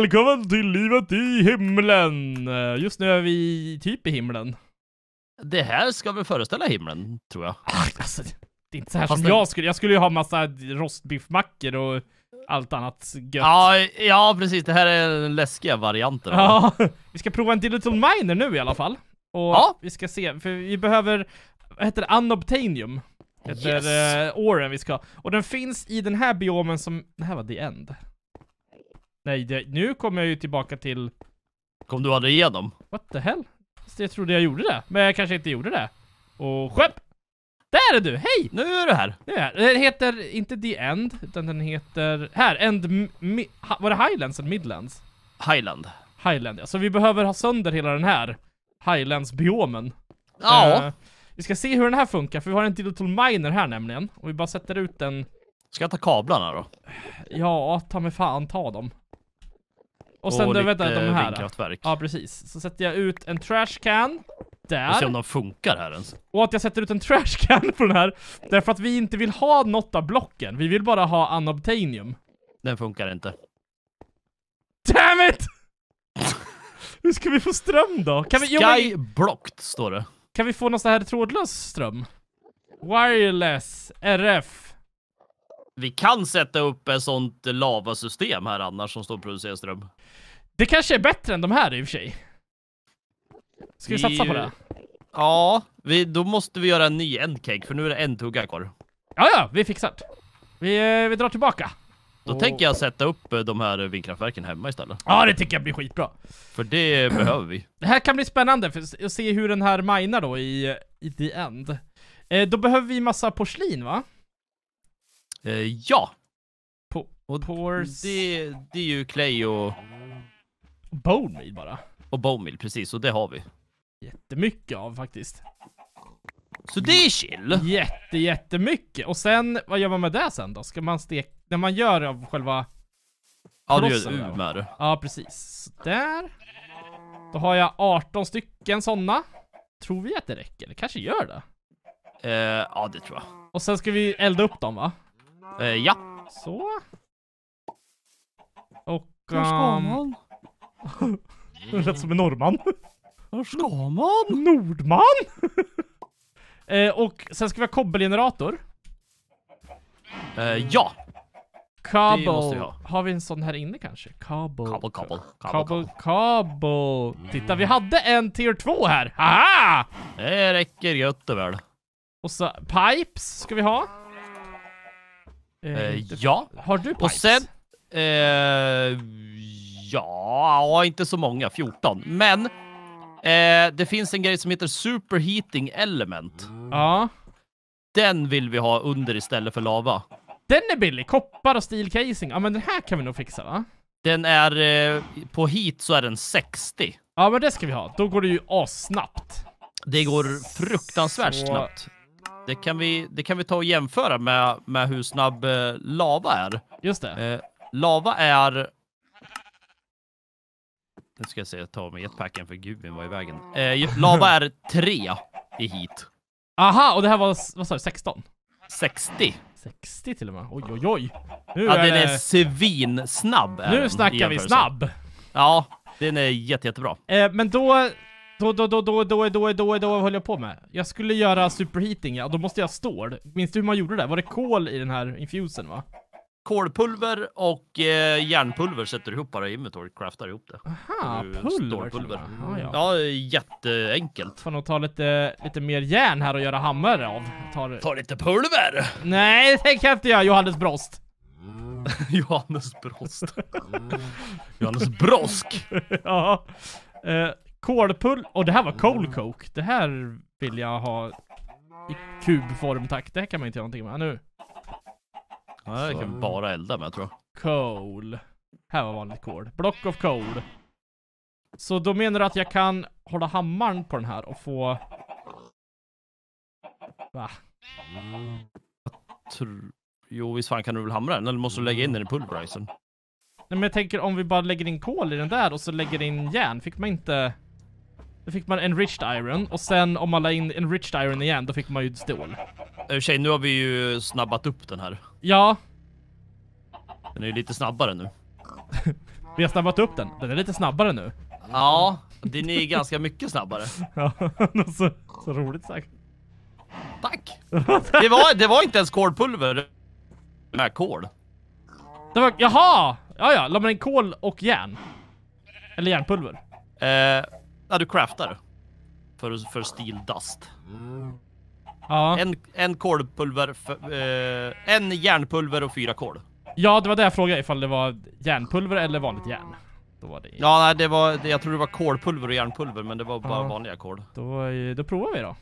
välkommen till livet i himlen! Just nu är vi typ i himlen. Det här ska väl föreställa himlen, tror jag. Ah, alltså, det är inte så här Fast som jag skulle. Jag skulle ju ha massa rostbiffmackor och allt annat gött. Ja, ja, precis. Det här är den läskiga varianten. Ja, vi ska prova en Digital Miner nu i alla fall. Och ja. vi ska se, för vi behöver, vad heter det, Unobtainium. Heter yes. Eh, åren vi ska. Och den finns i den här biomen som, det här var The End. Nej, det, nu kommer jag ju tillbaka till... Kom du aldrig igenom? What the hell? jag trodde jag gjorde det. Men jag kanske inte gjorde det. Och skepp! Där är du! Hej! Nu är du här. Nu är jag här. Den heter inte The End, utan den heter... Här, End... Mi, var det Highlands eller Midlands? Highland. Highland, ja. Så vi behöver ha sönder hela den här Highlands-biomen. Ja. Uh, vi ska se hur den här funkar, för vi har en Digital Miner här nämligen. Och vi bara sätter ut den... Ska jag ta kablarna då? Ja, ta mig fan, ta dem. Och sen och vänta, de eh, här. vindkraftverk. Ja, precis. Så sätter jag ut en trashcan. Där. Och se om de funkar här ens. Och att jag sätter ut en trashcan på den här. Därför att vi inte vill ha något av blocken. Vi vill bara ha anobtainium. Den funkar inte. Damn it! Hur ska vi få ström då? Kan vi, Sky jo, men... blocked står det. Kan vi få någon sån här trådlös ström? Wireless RF vi kan sätta upp ett sånt lavasystem här annars som står och producerar ström. Det kanske är bättre än de här i och för sig. Ska vi, vi satsa på det? Ja, vi, då måste vi göra en ny endcake för nu är det en tugga kvar. Ja, ja, vi fixar det. Vi, eh, vi drar tillbaka. Då och... tänker jag sätta upp eh, de här vindkraftverken hemma istället. Ja, det tycker jag blir skitbra. För det behöver vi. Det här kan bli spännande för att se hur den här minar då i, i the end. Eh, då behöver vi massa porslin va? Eh, ja. På, och Pors... det, det är ju Clay och... Bone meal bara. Och Bone meal, precis. Och det har vi. Jättemycket av faktiskt. Så det är chill. Jätte, jättemycket. Och sen, vad gör man med det sen då? Ska man steka, när man gör av själva Ja, du gör ut med det. Ja, precis. Där. Då har jag 18 stycken sådana. Tror vi att det räcker? Det kanske gör det. Eh, ja, det tror jag. Och sen ska vi elda upp dem, va? Eh, ja. Så. Och... Var ska ehm, man? det lät som en norrman. Var ska man? Nordman! eh, och sen ska vi ha kobbelgenerator. Eh, ja. Kabel. Vi ha. Har vi en sån här inne kanske? Kabel. Kabel, kabel. Kabel, kabel. Titta, mm. vi hade en tier 2 här. Haha! Det räcker gött och väl. Och så pipes ska vi ha. Eh, eh, inte... ja. Har du pipes? Och sen... Eh, ja, inte så många. 14. Men eh, det finns en grej som heter superheating element. Ja. Den vill vi ha under istället för lava. Den är billig. Koppar och steel casing. Ja, men den här kan vi nog fixa, va? Den är... Eh, på heat så är den 60. Ja, men det ska vi ha. Då går det ju as-snabbt. Det går fruktansvärt så... snabbt. Det kan vi, det kan vi ta och jämföra med, med hur snabb eh, lava är. Just det. Eh, lava är... Nu ska jag se, ta tar med jetpacken för gubben var i vägen. Eh, lava är 3 i hit. Aha, och det här var, vad sa du, 16? 60. 60 till och med. Oj, oj, oj. Nu ja, är den är svinsnabb. Nu snackar vi snabb. Ja, den är jätte, jättebra. Eh, men då då, då, då, då, då, då, då, då höll jag på med. Jag skulle göra superheating, ja. Då måste jag ha stål. Minns du hur man gjorde det? Var det kol i den här infusen, va? Kolpulver och eh, järnpulver sätter du ihop bara i inventory, craftar ihop det. Aha, pulver. pulver. Ah, ja. ja, jätteenkelt. Får nog ta lite, lite mer järn här och göra hammare av. Tar... Ta lite pulver! Nej, det kan jag inte göra, Johannes Brost. Johannes Brost. Johannes Brosk! ja. Eh, Kolpull. Och det här var cold mm. coke. Det här vill jag ha i kubform tack. Det här kan man inte göra någonting med. Nu. Nej, det kan vi bara elda med tror jag. Coal. Här var vanligt kol. Block of coal. Så då menar du att jag kan hålla hammaren på den här och få... Va? Mm. Tror... Jo, visst fan kan du väl hamra den? Eller måste du lägga in den i pulverizern? Nej, men jag tänker om vi bara lägger in kol i den där och så lägger in järn. Fick man inte... Då fick man enriched iron. Och sen om man la in enriched iron igen, då fick man ju stål. Tjej, nu har vi ju snabbat upp den här. Ja. Den är ju lite snabbare nu. vi har snabbat upp den. Den är lite snabbare nu. Ja, den är ganska mycket snabbare. ja, så, så roligt sagt. Tack! Det var, det var inte ens kolpulver. Med kol. Det var, jaha! Ja, la man in kol och järn. Eller järnpulver. Eh, Ja, du craftar. För, för steel dust. Ja. En, en kolpulver, för, eh, en järnpulver och fyra kol. Ja, det var det jag frågade ifall det var järnpulver eller vanligt järn. Då var det... Ja, nej, det var, jag tror det var kolpulver och järnpulver, men det var bara ja. vanliga kol. Då, då provar vi då.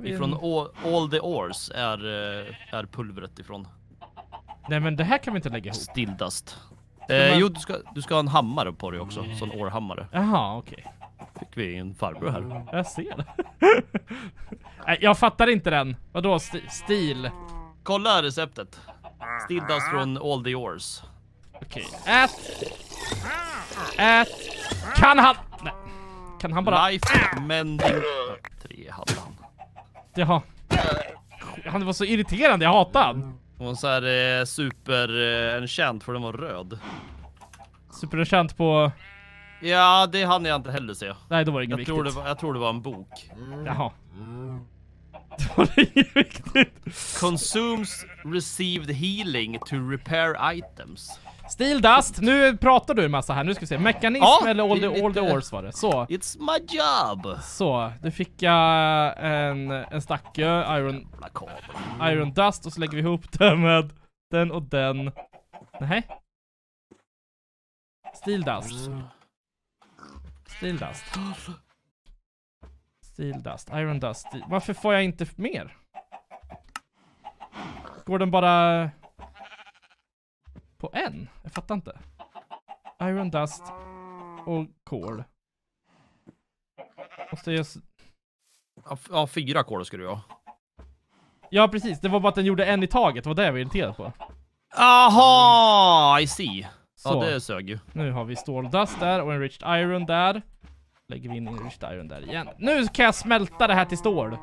Vi ifrån en... all, all the ores är, eh, är pulvret ifrån. Nej, men det här kan vi inte lägga ihop. Stildast. dust. Eh, jo, du ska, du ska ha en hammare på dig också, mm. sån århammare. Jaha, okej. Okay fick vi en farbror här. Mm. Jag ser det. jag fattar inte den. Vadå st stil? Kolla receptet. Still dust från All the Yours. Okej. Okay. Ät! Ät! Kan han... Nej. Kan han bara... Life mending... Tre hade han. Jaha. Han var så irriterande, jag hatar han. Det var så här eh, super eh, enchant för den var röd. Super enchant på... Ja, det hann jag inte heller se. Nej, då var det inget jag viktigt. Tror det var, jag tror det var en bok. Mm. Jaha. Mm. Det var inget viktigt. Consumes received healing to repair items. Steel Dust, nu pratar du en massa här. Nu ska vi se. Mekanism ja, eller all, the, all the ores var det. Så. It's my job. Så, du fick uh, en, en stacke iron, iron Dust och så lägger vi ihop det med den och den. Nej. Steel Dust. Mm. Steel Dust. Steel Dust, Iron Dust. Varför får jag inte mer? Går den bara... På en? Jag fattar inte. Iron Dust och kol. Måste jag... Ja, fyra kol skulle du ha. Ja, precis. Det var bara att den gjorde en i taget. Det var det jag var irriterad på. Aha, I see. Så. Ja, det sög ju. Nu har vi ståldust där och enriched iron där. Lägger vi in enriched iron där igen. Nu kan jag smälta det här till stål.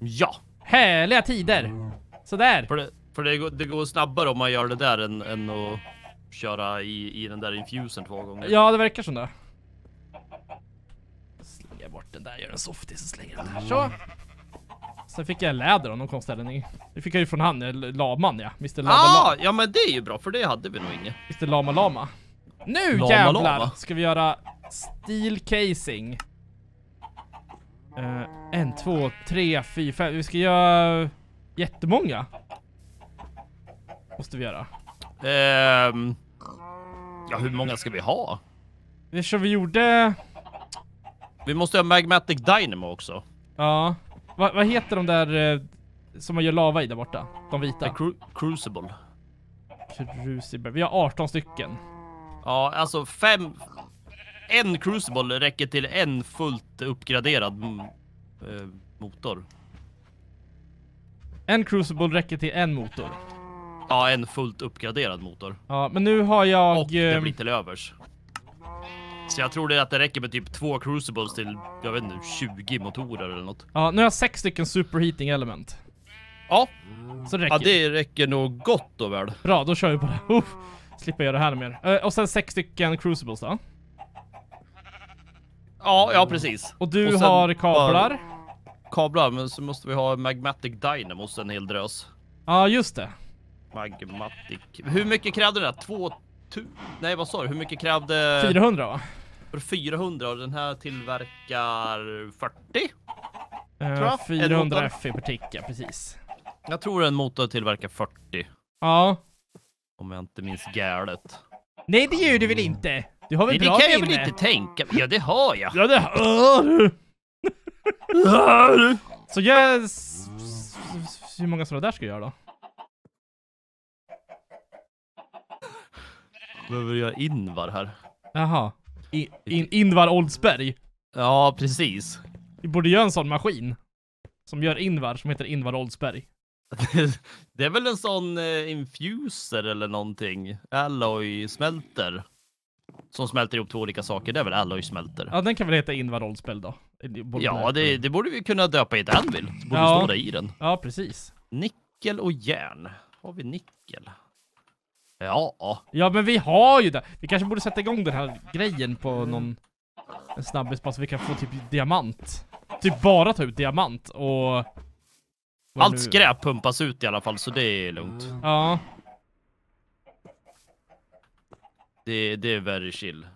Ja. Härliga tider. Sådär. För det, för det, går, det går snabbare om man gör det där än, än att köra i, i den där infusen två gånger. Ja, det verkar som det. Slänger bort den där, gör en softie så slänger den där. Så. Sen fick jag läder av någon konstig Det fick jag ju från han, eh, Laman ja. Mr. Lama ah, Lama. Ja men det är ju bra för det hade vi nog inget. Mr. Lama Lama. Nu Lama, jävlar Lama. ska vi göra steel casing. Uh, en, två, tre, fyra, fem. Vi ska göra jättemånga. Måste vi göra. Um, ja, hur många ska vi ha? Det som vi gjorde... Vi måste ha Magmatic Dynamo också. Ja. Va, vad heter de där eh, som man gör lava i där borta? De vita? Eh, Cru crucible. Crucible. Vi har 18 stycken. Ja, alltså fem... En crucible räcker till en fullt uppgraderad mm, eh, motor. En crucible räcker till en motor. Ja, en fullt uppgraderad motor. Ja, men nu har jag... Och det blir eh, till övers. Så jag tror det att det räcker med typ två crucibles till, jag vet inte, 20 motorer eller något. Ja, nu har jag sex stycken superheating element. Ja. Så det räcker. Ja, det räcker nog gott då väl. Bra, då kör vi på det. Uff, slipper göra det här mer. Eh, och sen sex stycken crucibles då? Ja, ja precis. Och du och har kablar? kablar, men så måste vi ha magmatic dynamos en hel drös. Ja, just det. Magmatic. Hur mycket krävde det? där? Två... Nej, vad sa du? Hur mycket krävde... 400 va? 400 och den här tillverkar 40. Uh, 400 F i partikeln, precis. Jag tror en motor tillverkar 40. Ja. Om jag inte minns galet. Nej, det gör du väl inte? Du har väl Nej, bra det kan minne? jag väl inte tänka. Ja, det har jag. Ja, det har du. Så jag... Hur många sådana där ska jag göra då? Behöver jag invar här? Jaha. I, in, Invar Oldsberg. Ja, precis. Vi borde göra en sån maskin. Som gör Invar, som heter Invar Oldsberg. det är väl en sån eh, infuser eller någonting. Alloy smälter. Som smälter ihop två olika saker. Det är väl alloy smälter. Ja, den kan väl heta Invar Oldsberg då. Det ja, det, det, borde vi kunna döpa i ett anvil. Så borde ja. stå det i den. Ja, precis. Nickel och järn. Har vi nickel? Ja. Ja, men vi har ju det. Vi kanske borde sätta igång den här grejen på någon en snabbis bara så vi kan få typ diamant. Typ bara ta ut diamant och... Allt skräp pumpas ut i alla fall så det är lugnt. Mm. Ja. Det, det är very chill.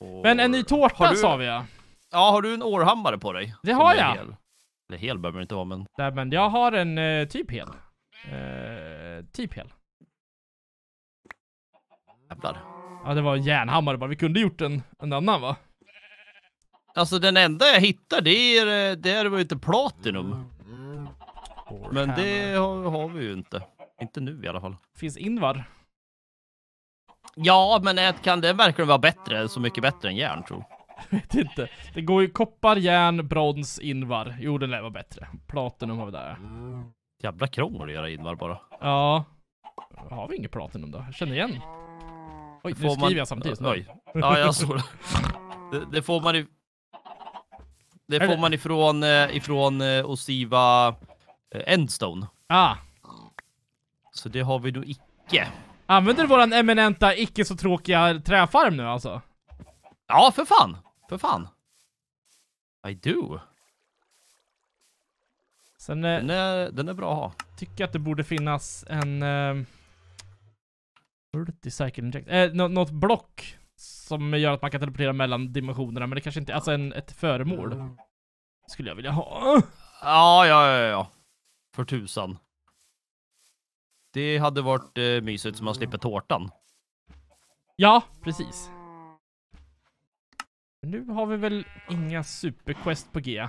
Och... Men en ny tårta du... sa vi ja. Ja, har du en århammare på dig? Det har jag. Hel. Eller hel behöver det inte vara men... Nej men jag har en eh, typ hel. Eh, typ hel. Jävlar. Ja, det var järnhammare bara. Vi kunde gjort en, en annan va? Alltså den enda jag hittar det är, det är var ju inte platinum. Men det har, har, vi ju inte. Inte nu i alla fall. Finns Invar? Ja, men ett, kan det verkligen vara bättre? Så mycket bättre än järn tror jag. vet inte. Det går ju koppar, järn, brons, Invar. Jo, den lär vara bättre. Platinum har vi där. Jävla krångel att göra Invar bara. Ja. Har vi inget platinum då? Jag känner igen. Oj, nu skriver jag samtidigt. Oj. Ja, jag såg det. det. får man, i, det får man ifrån, eh, ifrån eh, Osiva eh, Endstone. Ah. Så det har vi då icke. Använder du våran eminenta, icke så tråkiga träfarm nu alltså? Ja, för fan. För fan. I do. Sen, den, är, den är bra att ha. Tycker att det borde finnas en... Uh... Multi-cycle Eh, något block som gör att man kan teleportera mellan dimensionerna, men det kanske inte är alltså en, ett föremål. Skulle jag vilja ha. Ja, ja, ja, ja. För tusan. Det hade varit eh, mysigt som man slipper tårtan. Ja, precis. Nu har vi väl inga superquest på G.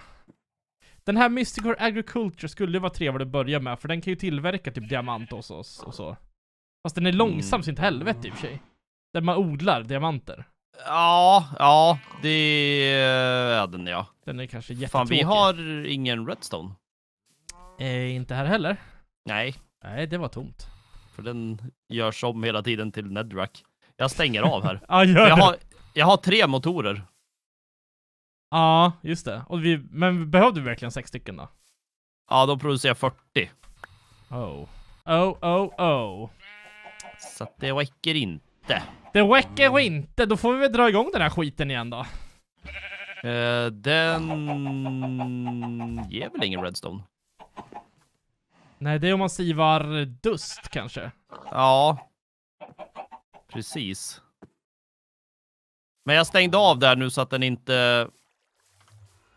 Den här Mystical Agriculture skulle vara trevlig att börja med, för den kan ju tillverka typ diamant hos oss Och så. Fast den är långsam mm. sin helvete i och för sig. Där man odlar diamanter. Ja, ja, det är den ja. Den är kanske jättetråkig. Fan, vi har ingen redstone. Eh, inte här heller. Nej. Nej, det var tomt. För den görs om hela tiden till Nedrack. Jag stänger av här. ja, gör det. jag, har, jag har tre motorer. Ja, just det. Och vi, men behövde vi verkligen sex stycken då? Ja, de producerar 40. Oh. Oh, oh, oh. Så att det räcker inte. Det räcker inte. Då får vi väl dra igång den här skiten igen då. Uh, den ger väl ingen redstone? Nej, det är om man sivar dust kanske. Ja, precis. Men jag stängde av där nu så att den inte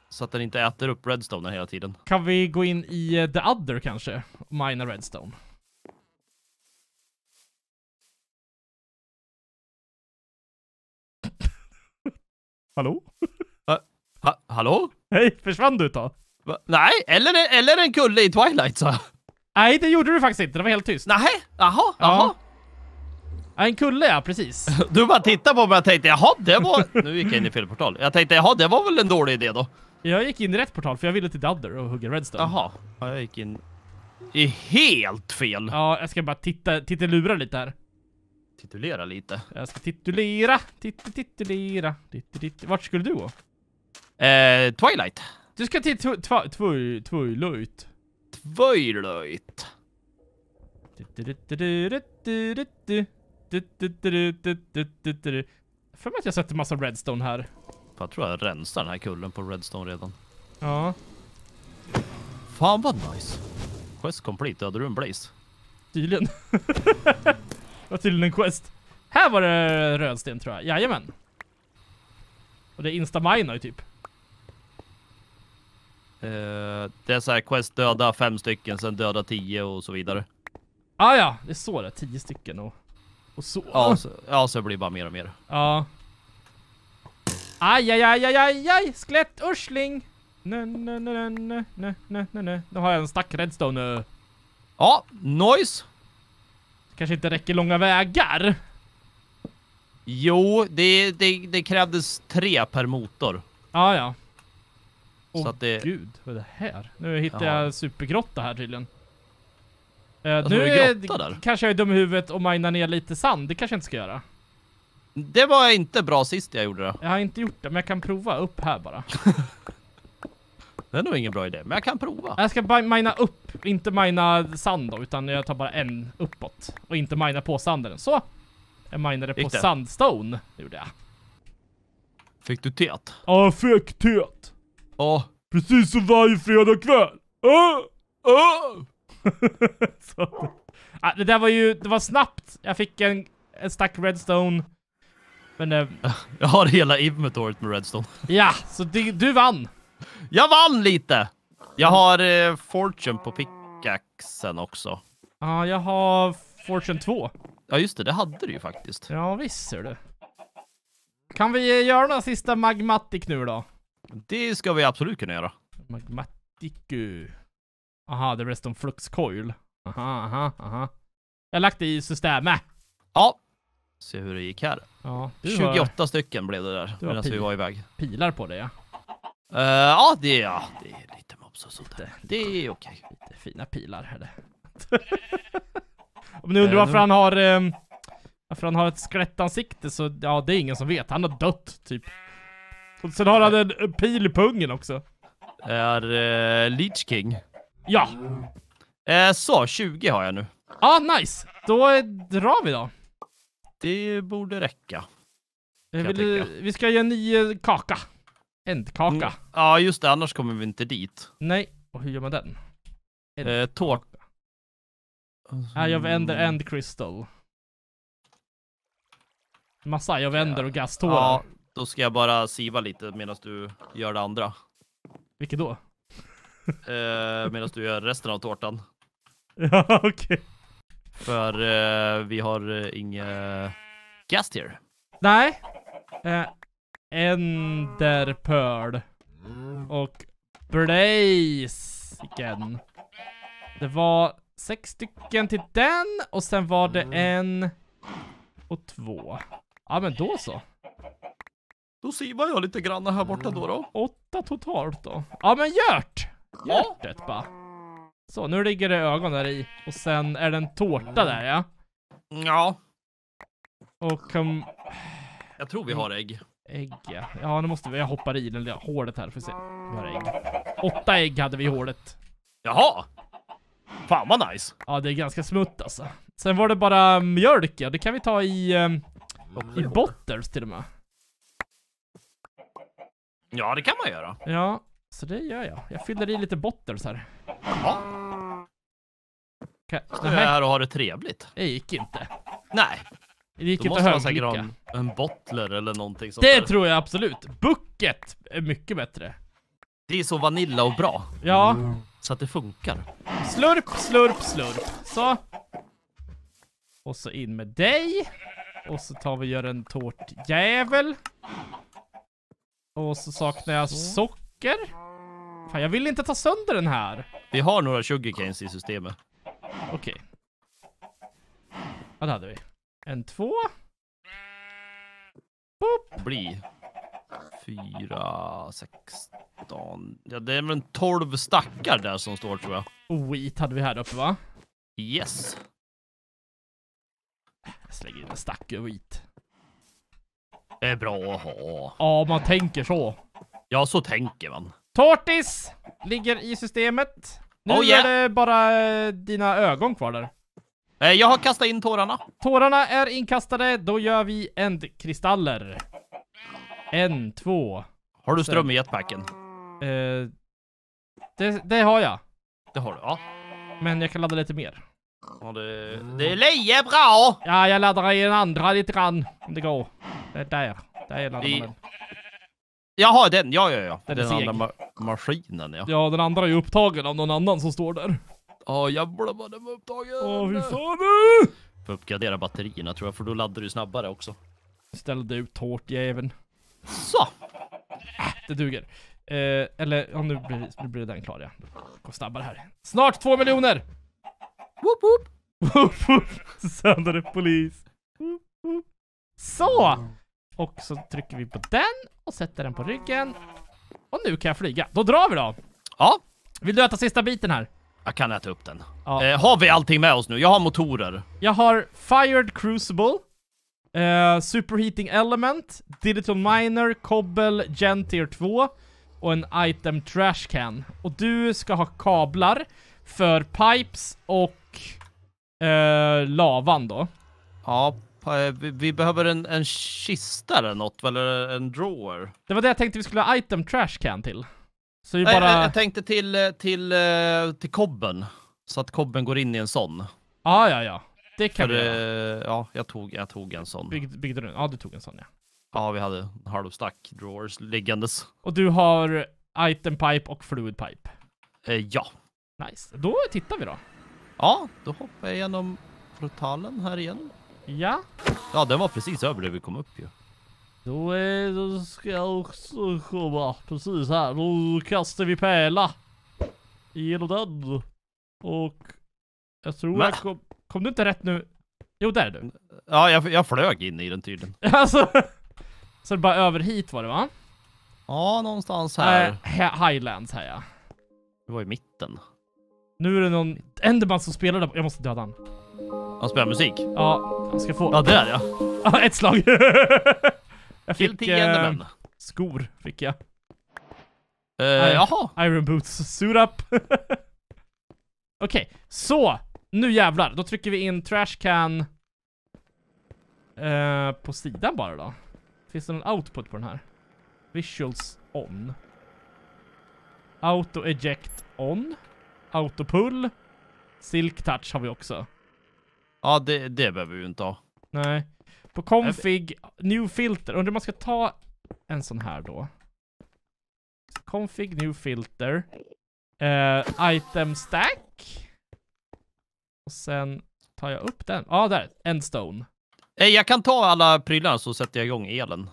så att den inte äter upp redstone hela tiden. Kan vi gå in i eh, the other kanske? Mina redstone. Hallå? Ha, ha, hallå? Hej, försvann du ett tag? Va? Nej, eller, eller en kulle i Twilight så. Nej, det gjorde du faktiskt inte. Det var helt tyst. Nej, jaha, jaha. Ja, en kulle, ja, precis. Du bara tittade på mig och tänkte, jaha, det var... Nu gick jag in i fel portal. Jag tänkte, jaha, det var väl en dålig idé då. Jag gick in i rätt portal, för jag ville till Dudder och hugga Redstone. Jaha, ja, jag gick in i helt fel. Ja, jag ska bara titta, titta lura lite här titulera lite. Jag ska titulera. Tit titulera. Tit tit Vart skulle du gå? Eh, Twilight. Du ska till tw tw tw Twilight. Twilight. För mig att jag sätter massa redstone här. Jag tror jag rensar den här kullen på redstone redan. Ja. Fan vad nice. Quest complete, Hade du en blaze? Tydligen. Det var tydligen en quest. Här var det rödsten tror jag. Jajamän. Och det är instaminar ju typ. Uh, det är så här quest döda fem stycken, sen döda tio och så vidare. Ah ja, det är så det. Tio stycken och, och så. Ja, så, ja, så blir det bara mer och mer. Ja. Aj, aj, aj, aj, aj, aj. Skelett, ursling. Nö, nö, nö, nö, nö, nö, nö, nö. Då har jag en stack redstone eh. Ja, noise kanske inte räcker långa vägar. Jo, det, det, det krävdes tre per motor. Ah, ja. Åh oh, det... gud, vad är det här? Nu hittar ja. jag supergrotta här tydligen. Uh, nu är, kanske jag är dum i huvudet och minar ner lite sand. Det kanske jag inte ska göra. Det var inte bra sist jag gjorde det. Jag har inte gjort det, men jag kan prova upp här bara. Det är nog ingen bra idé, men jag kan prova. Jag ska mina upp, inte mina sand då, utan jag tar bara en uppåt. Och inte mina på sanden. Så! Jag minade på det? sandstone, det gjorde jag. Fick du tet? Ja, jag fick tet. Ja. Precis som varje fredag kväll. Ah! Ah! så. Ah, det där var ju, det var snabbt. Jag fick en, en stack redstone. Men... Eh, jag har hela inventoriet med redstone. ja, så det, du vann. Jag vann lite! Jag har eh, Fortune på pickaxen också. Ja, jag har Fortune 2. Ja, just det. Det hade du ju faktiskt. Ja, visst ser du. Kan vi eh, göra några sista magmatic nu då? Det ska vi absolut kunna göra. Magmaticu. Eh. Aha, det blev om flux coil. Aha, aha, aha. Jag har lagt det i systemet. Ja. Se hur det gick här. Ja, 28 var... stycken blev det där medan vi var iväg. Pilar på det, ja. Uh, ja, det, är ja, det är lite mobs och sånt där. Det är okej. Okay. Lite fina pilar här det. Om ni undrar eh, varför han har... Um, varför han har ett skelettansikte så, ja det är ingen som vet. Han har dött, typ. Och sen har han en eh, pil i pungen också. Är uh, Leech King? Ja! Uh, så, 20 har jag nu. ah, nice! Då drar vi då. Det borde räcka. Vill, vi ska göra en ny kaka. Ändkaka. Mm. Ja, just det. Annars kommer vi inte dit. Nej. Och hur gör man den? Eh, tårta. Alltså... Nej, jag vänder end crystal. Massa, jag vänder och gastårar. Ja, då ska jag bara siva lite medan du gör det andra. Vilket då? eh, medan du gör resten av tårtan. ja, okej. Okay. För eh, vi har eh, inget gast här. Nej. Eh, Enderpearl. Och Blaziken. Det var sex stycken till den och sen var det mm. en och två. Ja, men då så. Då sivar jag lite grann här borta då då. Åtta totalt då. Ja, men gjort! Hjärtet bara. Så, nu ligger det ögon där i. Och sen är det en tårta där, ja? Ja. Och... Um... Jag tror vi har ägg. Ägg, ja. ja nu måste vi, jag hoppar i den där hålet här för att se. Vi har ägg. Åtta ägg hade vi i hålet. Jaha! Fan vad nice. Ja, det är ganska smutt alltså. Sen var det bara mjölk, ja. Det kan vi ta i, um, i mm. bottles till och med. Ja, det kan man göra. Ja, så det gör jag. Jag fyller i lite bottles här. Jaha. Kan, Står jag här och har det trevligt. Det gick inte. Nej. Det gick Då inte måste man säkert ha en, en bottler eller någonting sånt Det där. tror jag absolut. Bucket är mycket bättre. Det är så vanilla och bra. Ja. Så att det funkar. Slurp, slurp, slurp. Så. Och så in med dig. Och så tar vi och gör en tårtjävel. Och så saknar jag socker. Fan, jag vill inte ta sönder den här. Vi har några sugarcanes i systemet. Okej. Ja, det hade vi. En två. Boop. Bli. Fyra, sexton. Ja, det är väl en tolv stackar där som står tror jag. Oit hade vi här uppe va? Yes. Jag slänger in en stack över Det är bra att ha. Ja, man tänker så. Ja, så tänker man. Tortis ligger i systemet. Nu oh, yeah. är det bara eh, dina ögon kvar där. Eh, jag har kastat in tårarna. Tårarna är inkastade. Då gör vi ändkristaller. En, två. Har du ström i jetpacken? Eh, det, det, har jag. Det har du, ja. Men jag kan ladda lite mer. Ja, det, det är lika bra! Ja, jag laddar i den andra lite grann. Om det går. Det är där. Där laddar I... man den. Jaha, den. Ja, ja, ja. Den, den andra ma maskinen, ja. Ja, den andra är upptagen av någon annan som står där. Åh jävlar vad den var upptagen. Åh hur fan nu? Får uppgradera batterierna tror jag för då laddar du snabbare också. Ställ dig ut hårt jäveln. Så! Ah, det duger. Eh, eller, ja, nu, blir, nu blir den klar, ja. Gå snabbare här. Snart två miljoner! Woop woop! Woop woop! Söndare polis. Woop, woop. Så! Och så trycker vi på den och sätter den på ryggen. Och nu kan jag flyga. Då drar vi då! Ja. Vill du äta sista biten här? Jag kan äta upp den. Ja. Eh, har vi allting med oss nu? Jag har motorer. Jag har Fired Crucible, eh, Superheating Element, Digital Miner, Cobble, Gentier 2 och en Item Trash Can. Och du ska ha kablar för pipes och eh, lavan då. Ja, eh, vi, vi behöver en, en kista eller något, eller en drawer. Det var det jag tänkte vi skulle ha Item Trash Can till. Så bara... Nej, jag tänkte till, eh, till, eh, till kobben. Så att kobben går in i en sån. Ah, ja, ja. Det kan För, vi göra. Eh, ja, jag tog, jag tog en sån. Bygg, byggde du? Ja, du tog en sån, ja. Ja, vi hade en halv stack drawers liggandes. Och du har item pipe och fluid pipe? Eh, ja. Nice. Då tittar vi då. Ja, då hoppar jag igenom portalen här igen. Ja. Ja, den var precis över det vi kom upp ju. Då, är, eh, då ska jag också komma. Precis här. Då kastar vi pärla. Genom den. Och jag tror Va? jag kom... Kom du inte rätt nu? Jo, där är du. Ja, jag, jag flög in i den tydligen. alltså. Så det bara över hit var det va? Ja, någonstans här. Äh, Highlands här ja. Det var i mitten. Nu är det någon Enderman som spelar där Jag måste döda han. Han spelar musik? Ja, han ska få. Ja, där ja. ett slag. Jag fick eh, skor, fick jag. Uh, jaha. Iron boots, suit up. Okej, okay. så. Nu jävlar. Då trycker vi in trashcan uh, eh, på sidan bara då. Finns det någon output på den här? Visuals on. Auto eject on. Auto pull. Silk touch har vi också. Ja, det, det behöver vi ju inte ha. Nej. På config, new filter. Undrar om man ska ta en sån här då. Config, new filter. Uh, item stack. Och sen tar jag upp den. Ja, ah, där. En stone. Eh, jag kan ta alla prylar så sätter jag igång elen.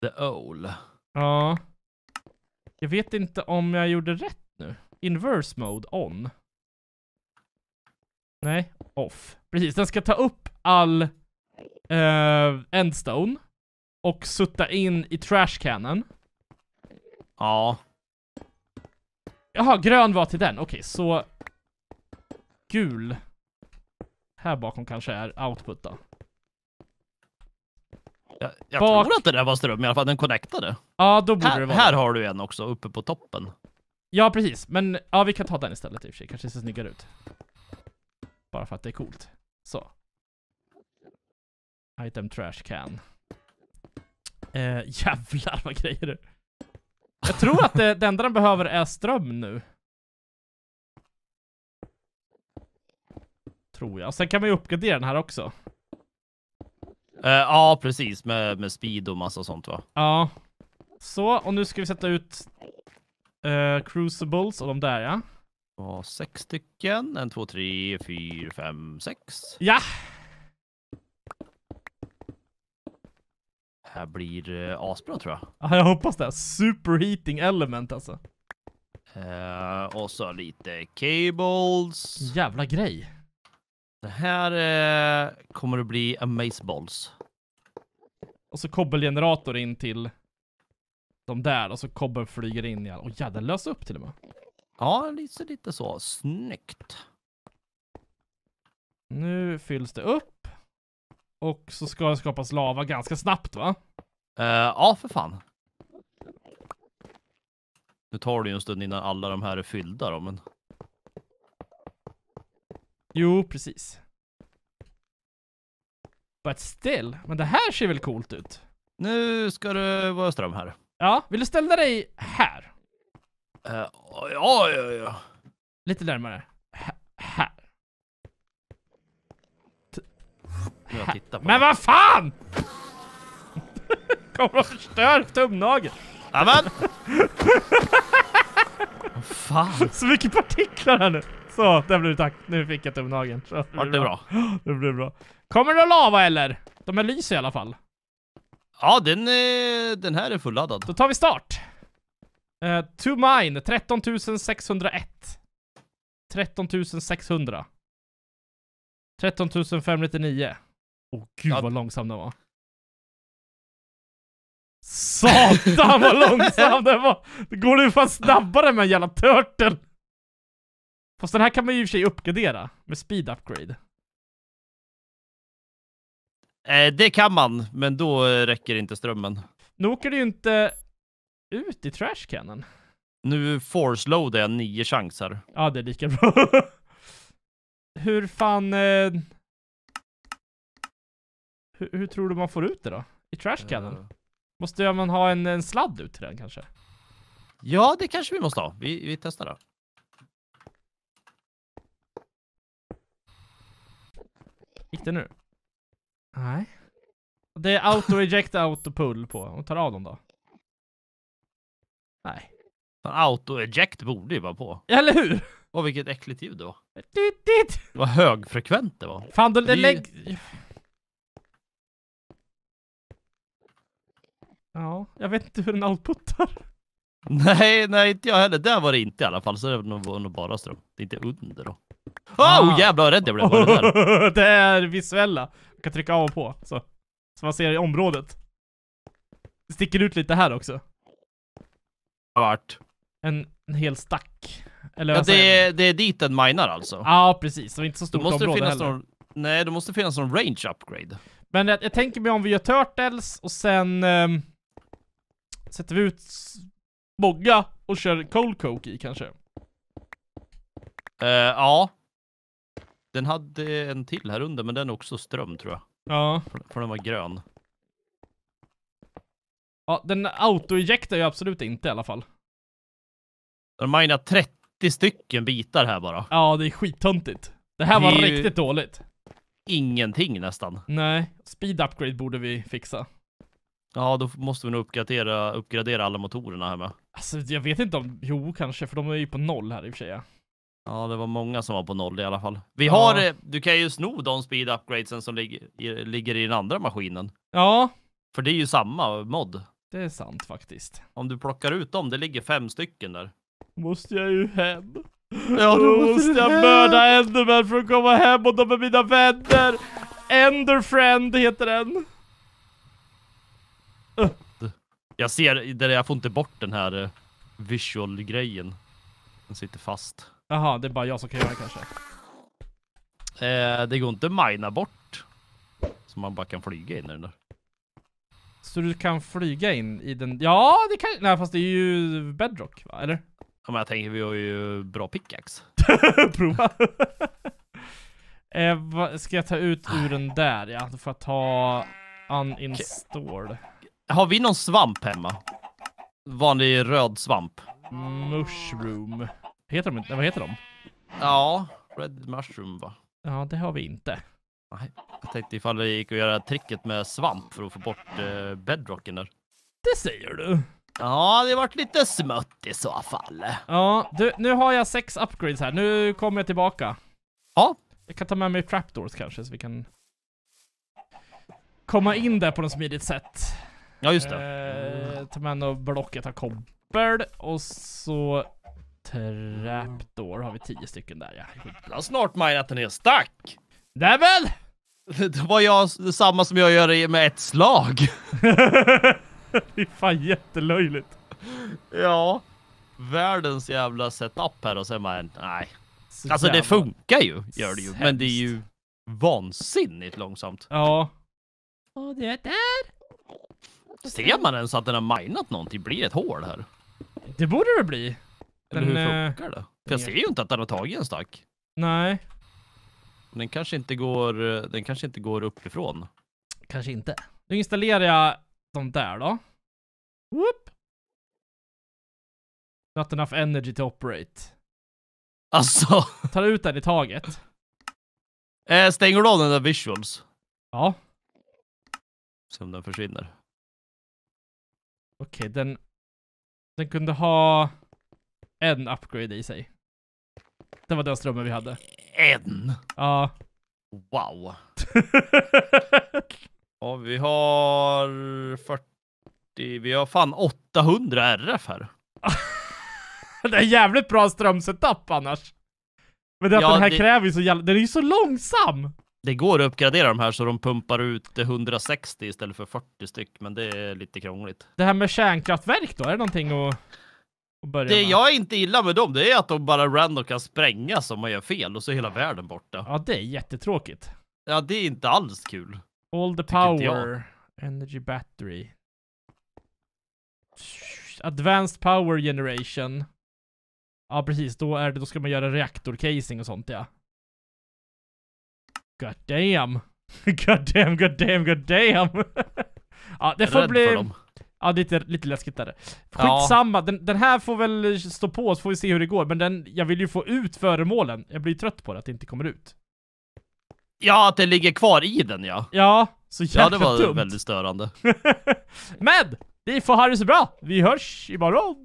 The owl. Ja. Jag vet inte om jag gjorde rätt nu. Inverse mode on. Nej, off. Precis, den ska ta upp all eh, endstone och sutta in i trashcannon. Ja. Jaha, grön var till den. Okej, okay, så gul här bakom kanske är output då. Jag, jag Bak... tror att det där var ström, i alla fall den connectade. Ja, då borde här, det vara. Här har du en också, uppe på toppen. Ja, precis. Men ja, vi kan ta den istället i och för sig. Kanske ser snyggare ut bara för att det är coolt. Så. Item trash can. Eh, jävlar vad grejer du. Jag tror att det, det enda den behöver är ström nu. Tror jag. Sen kan man ju uppgradera den här också. Eh, ja, precis. Med, med speed och massa sånt va? Ja. Så, och nu ska vi sätta ut eh, crucibles och de där ja var sex stycken. En, två, tre, fyra, fem, sex. Ja! Här blir eh, asbra tror jag. Ja, jag hoppas det. Superheating element alltså. Eh, och så lite cables. Jävla grej. Det här eh, kommer att bli amazeballs. Och så kobbelgenerator in till de där och så kobbel flyger in i alla. Och jävlar, lös upp till och med. Ja, lite, lite så. Snyggt. Nu fylls det upp. Och så ska det skapas lava ganska snabbt va? Uh, ja, för fan. Nu tar det ju en stund innan alla de här är fyllda då, men... Jo, precis. But still. Men det här ser väl coolt ut? Nu ska det vara ström här. Ja, vill du ställa dig här? Uh, ja, ja, ja. Lite närmare. här. här. Men vad fan! Kommer och förstör tumnageln. Amen! fan. Så mycket partiklar här nu. Så, där blev det tack. Nu fick jag tumnageln. Så, det, blev bra. det blev bra. Kommer det lava eller? De är lyser i alla fall. Ja, den, är, den här är fulladdad. Då tar vi start. Uh, to mine, 13 601. 13 600. 13 599. Åh oh, gud ja. vad långsam den var. Satan vad långsam den var! Det går nu fan snabbare med en jävla turtle! Fast den här kan man ju i och för sig uppgradera med speed upgrade. Eh, det kan man, men då räcker inte strömmen. Nu åker det ju inte ut i trashcannon. Nu force-loadar jag nio chanser. Ja, det är lika bra. hur fan... Eh... Hur, hur, tror du man får ut det då? I trashcannon? Uh. Eh. Måste man ha en, en sladd ut till den kanske? Ja, det kanske vi måste ha. Vi, vi testar då. Gick det nu? Nej. Det är auto-eject, auto-pull på. Och tar av dem då. Auto-eject borde ju vara på. Eller hur? Och vilket äckligt ljud det var. Dit, Det var högfrekvent det var. Fan, du det... lägg... Ja, jag vet inte hur den outputar. Nej, nej, inte jag heller. Där var det inte i alla fall, så det var nog bara ström. Det är inte under då. Åh, oh, ah. jävlar vad rädd jag blev. det, det är visuella. Man kan trycka av och på, så. Så man ser i området. Det sticker ut lite här också. Vart? en, en hel stack. Eller, ja, det är, det är dit den minar alltså? Ja, precis. Det är inte så stort måste område heller. Någon, nej, då måste det finnas någon range upgrade. Men jag, jag tänker mig om vi gör Turtles och sen eh, sätter vi ut Bogga och kör Cold Coke i kanske. Uh, ja. Den hade en till här under, men den är också ström tror jag. Ja. För, för den var grön. Ja, den auto-ejectar ju absolut inte i alla fall. De har minat 30 stycken bitar här bara. Ja, det är skittöntigt. Det här det var riktigt dåligt. Ingenting nästan. Nej, speed upgrade borde vi fixa. Ja, då måste vi nog uppgradera, uppgradera alla motorerna här med. Alltså, jag vet inte om... Jo, kanske, för de är ju på noll här i och för sig. Ja. Ja, det var många som var på noll i alla fall. Vi har, eh, du kan ju sno de speed upgradesen som lig, ligger i den andra maskinen. Ja. För det är ju samma mod. Det är sant faktiskt. Om du plockar ut dem, det ligger fem stycken där måste jag ju hem. Ja, då måste, jag hem. mörda Enderman för att komma hem och de är mina vänner. Enderfriend heter den. Jag ser, där jag får inte bort den här eh, visual-grejen. Den sitter fast. Jaha, det är bara jag som kan göra det kanske. Eh, det går inte att mina bort. Så man bara kan flyga in i den där. Så du kan flyga in i den? Ja, det kan Nej, fast det är ju bedrock, va? Eller? Ja, men jag tänker, vi har ju bra pickaxe. Prova. eh, va, ska jag ta ut ur den där? Ja, då får jag ta uninstalled. Har vi någon svamp hemma? Vanlig röd svamp. Mushroom. Heter de inte? Vad heter de? Ja, red mushroom va? Ja, det har vi inte. Nej, jag tänkte ifall det gick att göra tricket med svamp för att få bort eh, bedrocken där. Det säger du. Ja, det vart lite smått i så fall. Ja, du, nu har jag sex upgrades här. Nu kommer jag tillbaka. Ja. Jag kan ta med mig trapdoors kanske, så vi kan komma in där på något smidigt sätt. Ja, just det. Eh, ta med något blocket av kobbel och så trapdoor har vi tio stycken där, ja. Jag har snart minat en hel stack. Nämen! Det var jag samma som jag gör med ett slag. det är fan jättelöjligt. Ja. Världens jävla setup här och sen bara, nej. Så alltså det funkar ju, gör det ju. Sämst. Men det är ju vansinnigt långsamt. Ja. Och det där. Ser man ens att den har minat någonting blir ett hål här? Det borde det bli. Den, Eller hur eh, funkar det? För jag ser ju inte att den har tagit en stack. Nej. Den kanske inte går, eh, den kanske inte går uppifrån. Kanske inte. Nu installerar jag de där då. Whoop. Not enough energy to operate. Alltså. Ta ut den i taget. Eh, stänger du av den där visuals? Ja. Se om den försvinner. Okej, okay, den... Den kunde ha en upgrade i sig. Det var den strömmen vi hade. En? Ja. Wow. Ja, vi har 40. Vi har fan 800 RF här. det är jävligt bra strömsetup annars. Men det är ja, den här det... kräver ju så jävla... Den är ju så långsam! Det går att uppgradera de här så de pumpar ut 160 istället för 40 styck, men det är lite krångligt. Det här med kärnkraftverk då, är det någonting att, att börja Det med? jag inte gillar med dem, det är att de bara random kan sprängas om man gör fel och så är hela världen borta. Ja, det är jättetråkigt. Ja, det är inte alls kul. All the power. Energy battery. Advanced power generation. Ja, precis. Då, är det, då ska man göra reaktorcasing och sånt, ja. God damn. God damn, god damn, god damn. ja, det får bli... Ja, lite, lite läskigt där. Skitsamma, ja. den, den här får väl stå på så får vi se hur det går. Men den, jag vill ju få ut föremålen. Jag blir trött på det, att det inte kommer ut. Ja, att det ligger kvar i den, ja. Ja, så jävla Ja, det var dumt. väldigt störande. Men, vi får ha det så bra. Vi hörs imorgon.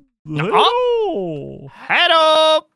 Hej då! Hej